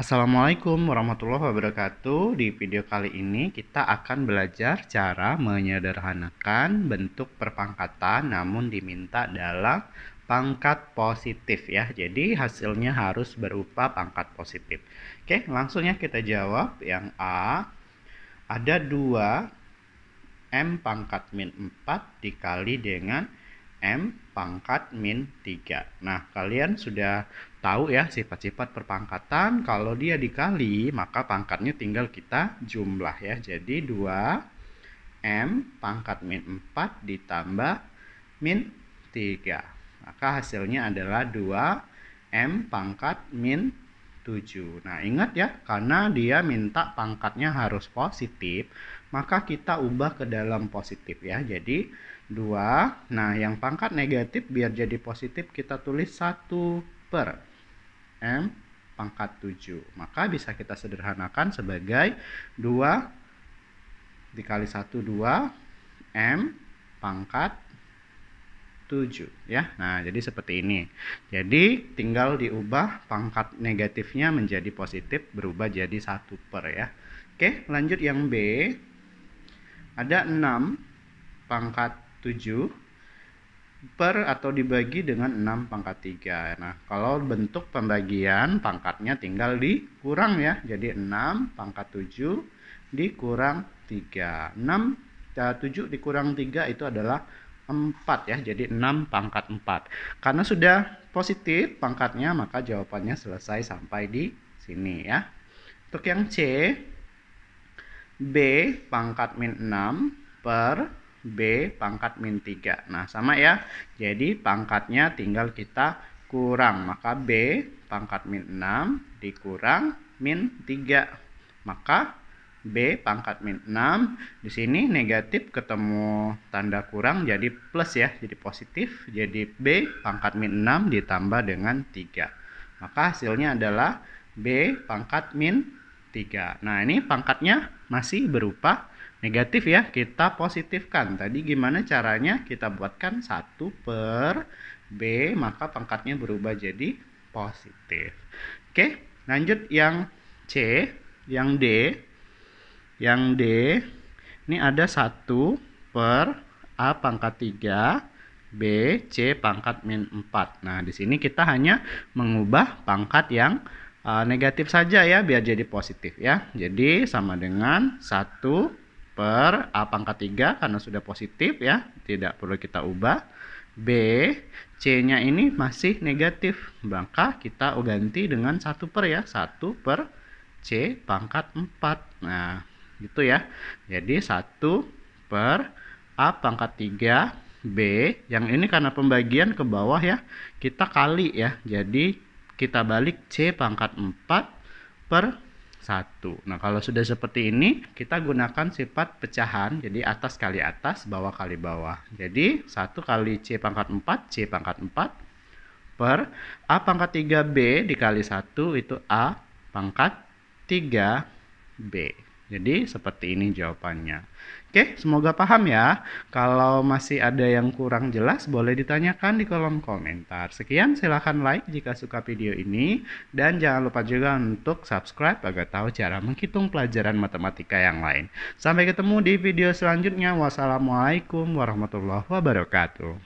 Assalamualaikum warahmatullahi wabarakatuh. Di video kali ini kita akan belajar cara menyederhanakan bentuk perpangkatan namun diminta dalam pangkat positif ya. Jadi hasilnya harus berupa pangkat positif. Oke, langsungnya kita jawab yang A. Ada 2 M pangkat min 4 dikali dengan M pangkat min 3. Nah, kalian sudah tahu ya sifat-sifat perpangkatan. Kalau dia dikali, maka pangkatnya tinggal kita jumlah ya. Jadi 2 M pangkat min 4 ditambah min 3. Maka hasilnya adalah 2 M pangkat min 7. Nah, ingat ya, karena dia minta pangkatnya harus positif, maka kita ubah ke dalam positif ya. Jadi 2. Nah, yang pangkat negatif biar jadi positif kita tulis 1 per M pangkat 7. Maka bisa kita sederhanakan sebagai 2 dikali 1 2 M pangkat 7 ya. Nah, jadi seperti ini. Jadi tinggal diubah pangkat negatifnya menjadi positif berubah jadi 1 per ya. Oke, lanjut yang B ada 6 pangkat 7 per atau dibagi dengan 6 pangkat 3. Nah, kalau bentuk pembagian pangkatnya tinggal dikurang ya. Jadi 6 pangkat 7 dikurang 3. 6 7 dikurang 3 itu adalah 4 ya. Jadi 6 pangkat 4. Karena sudah positif pangkatnya maka jawabannya selesai sampai di sini ya. Untuk yang C B pangkat min 6 per B pangkat min 3. Nah, sama ya. Jadi pangkatnya tinggal kita kurang. Maka B pangkat min 6 dikurang min 3. Maka B pangkat min 6. Di sini negatif ketemu tanda kurang jadi plus ya. Jadi positif. Jadi B pangkat min 6 ditambah dengan 3. Maka hasilnya adalah B pangkat min 3. Nah, ini pangkatnya masih berupa negatif ya. Kita positifkan. Tadi gimana caranya? Kita buatkan 1 per B, maka pangkatnya berubah jadi positif. Oke, lanjut yang C, yang D. Yang D, ini ada 1 per A pangkat 3, B, C pangkat min 4. Nah, di sini kita hanya mengubah pangkat yang uh, negatif saja ya biar jadi positif ya. Jadi sama dengan satu per A pangkat 3 karena sudah positif ya. Tidak perlu kita ubah. B, C-nya ini masih negatif. Maka kita ganti dengan satu per ya. satu per C pangkat 4. Nah, gitu ya. Jadi satu per A pangkat 3 B. Yang ini karena pembagian ke bawah ya. Kita kali ya. Jadi kita balik C pangkat 4 per 1. Nah, kalau sudah seperti ini, kita gunakan sifat pecahan. Jadi, atas kali atas, bawah kali bawah. Jadi, 1 kali C pangkat 4, C pangkat 4 per A pangkat 3B dikali 1 itu A pangkat 3B. Jadi seperti ini jawabannya. Oke, semoga paham ya. Kalau masih ada yang kurang jelas, boleh ditanyakan di kolom komentar. Sekian, silahkan like jika suka video ini. Dan jangan lupa juga untuk subscribe agar tahu cara menghitung pelajaran matematika yang lain. Sampai ketemu di video selanjutnya. Wassalamualaikum warahmatullahi wabarakatuh.